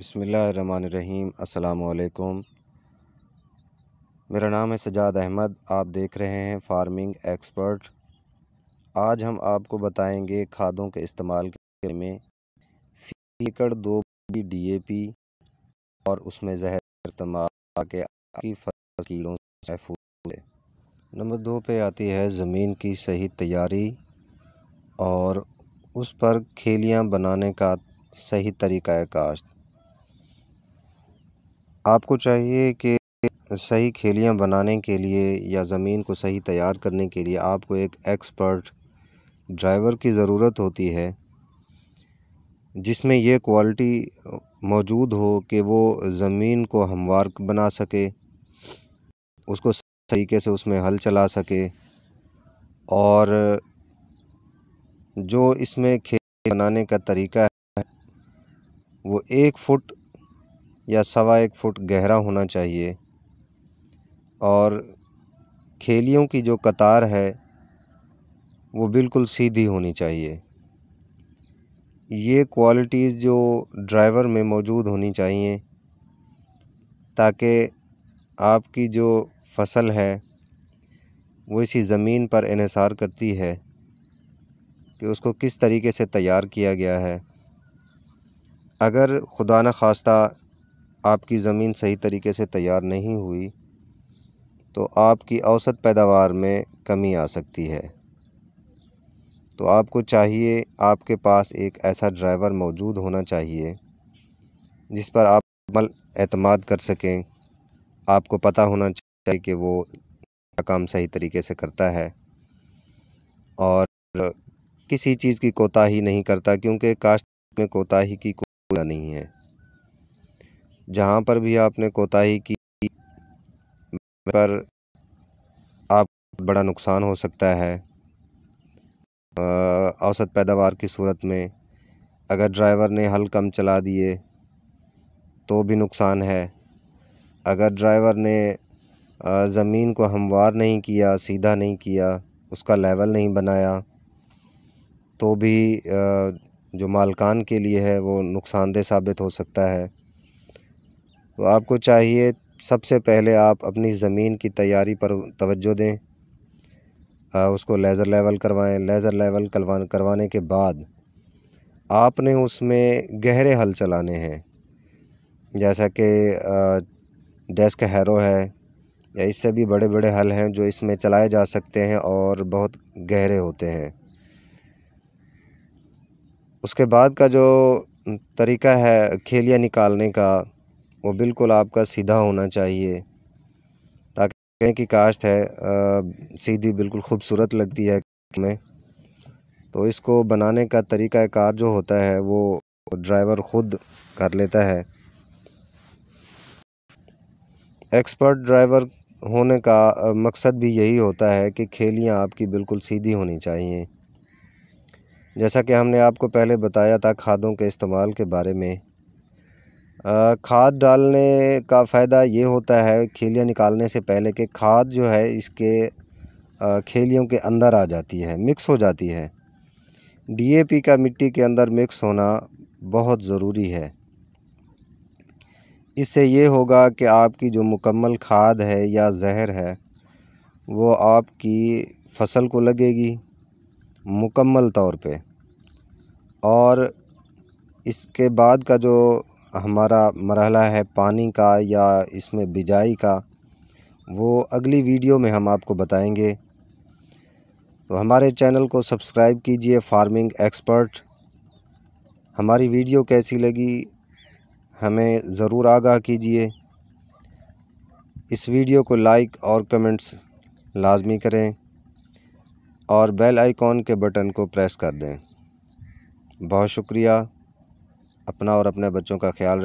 बसमीम् अल्लाम मेरा नाम है सजाद अहमद आप देख रहे हैं फार्मिंग एक्सपर्ट आज हम आपको बताएंगे खादों के इस्तेमाल के बारे में एकड़ दो डी ए पी और उसमें जहर इस्तेमाल के आपकी फसल कीड़ों से महफूज नंबर दो पे आती है ज़मीन की सही तैयारी और उस पर खेलियाँ बनाने का सही तरीका है काश्त आपको चाहिए कि सही खेलियाँ बनाने के लिए या ज़मीन को सही तैयार करने के लिए आपको एक एक्सपर्ट ड्राइवर की ज़रूरत होती है जिसमें यह क्वालिटी मौजूद हो कि वो ज़मीन को हमवार बना सके उसको तरीके से उसमें हल चला सके और जो इसमें खेत बनाने का तरीका है वो एक फ़ुट या सवा एक फुट गहरा होना चाहिए और खेलियों की जो कतार है वो बिल्कुल सीधी होनी चाहिए ये क्वालिटीज़ जो ड्राइवर में मौजूद होनी चाहिए ताकि आपकी जो फसल है वो इसी ज़मीन पर इसार करती है कि उसको किस तरीके से तैयार किया गया है अगर खुदा न खास्ता आपकी ज़मीन सही तरीके से तैयार नहीं हुई तो आपकी औसत पैदावार में कमी आ सकती है तो आपको चाहिए आपके पास एक ऐसा ड्राइवर मौजूद होना चाहिए जिस पर आप मल अतमाद कर सकें आपको पता होना चाहिए कि वो काम सही तरीके से करता है और किसी चीज़ की कोताही नहीं करता क्योंकि काश्त में कोताही की कोई नहीं है जहाँ पर भी आपने कोताही की पर आप बड़ा नुकसान हो सकता है औसत पैदावार की सूरत में अगर ड्राइवर ने हल कम चला दिए तो भी नुकसान है अगर ड्राइवर ने ज़मीन को हमवार नहीं किया सीधा नहीं किया उसका लेवल नहीं बनाया तो भी जो मालकान के लिए है वो नुकसानदेह साबित हो सकता है तो आपको चाहिए सबसे पहले आप अपनी ज़मीन की तैयारी पर तवज्जो दें आ, उसको लेज़र लेवल करवाएं लेज़र लेवल करवा करवाने के बाद आपने उसमें गहरे हल चलाने हैं जैसा कि डेस्क हैरो है या इससे भी बड़े बड़े हल हैं जो इसमें चलाए जा सकते हैं और बहुत गहरे होते हैं उसके बाद का जो तरीका है खेलियाँ निकालने का वो बिल्कुल आपका सीधा होना चाहिए ताकि कहें कि काश्त है आ, सीधी बिल्कुल खूबसूरत लगती है में तो इसको बनाने का तरीका कार जो होता है वो ड्राइवर ख़ुद कर लेता है एक्सपर्ट ड्राइवर होने का मकसद भी यही होता है कि खेलियाँ आपकी बिल्कुल सीधी होनी चाहिए जैसा कि हमने आपको पहले बताया था खादों के इस्तेमाल के बारे में खाद डालने का फ़ायदा ये होता है खेलियाँ निकालने से पहले कि खाद जो है इसके खेलियों के अंदर आ जाती है मिक्स हो जाती है डीएपी का मिट्टी के अंदर मिक्स होना बहुत ज़रूरी है इससे ये होगा कि आपकी जो मुकम्मल खाद है या जहर है वो आपकी फसल को लगेगी मुकम्मल तौर पे और इसके बाद का जो हमारा मरहला है पानी का या इसमें बिजाई का वो अगली वीडियो में हम आपको बताएंगे तो हमारे चैनल को सब्सक्राइब कीजिए फार्मिंग एक्सपर्ट हमारी वीडियो कैसी लगी हमें ज़रूर आगाह कीजिए इस वीडियो को लाइक और कमेंट्स लाजमी करें और बेल आइकॉन के बटन को प्रेस कर दें बहुत शुक्रिया अपना और अपने बच्चों का ख्याल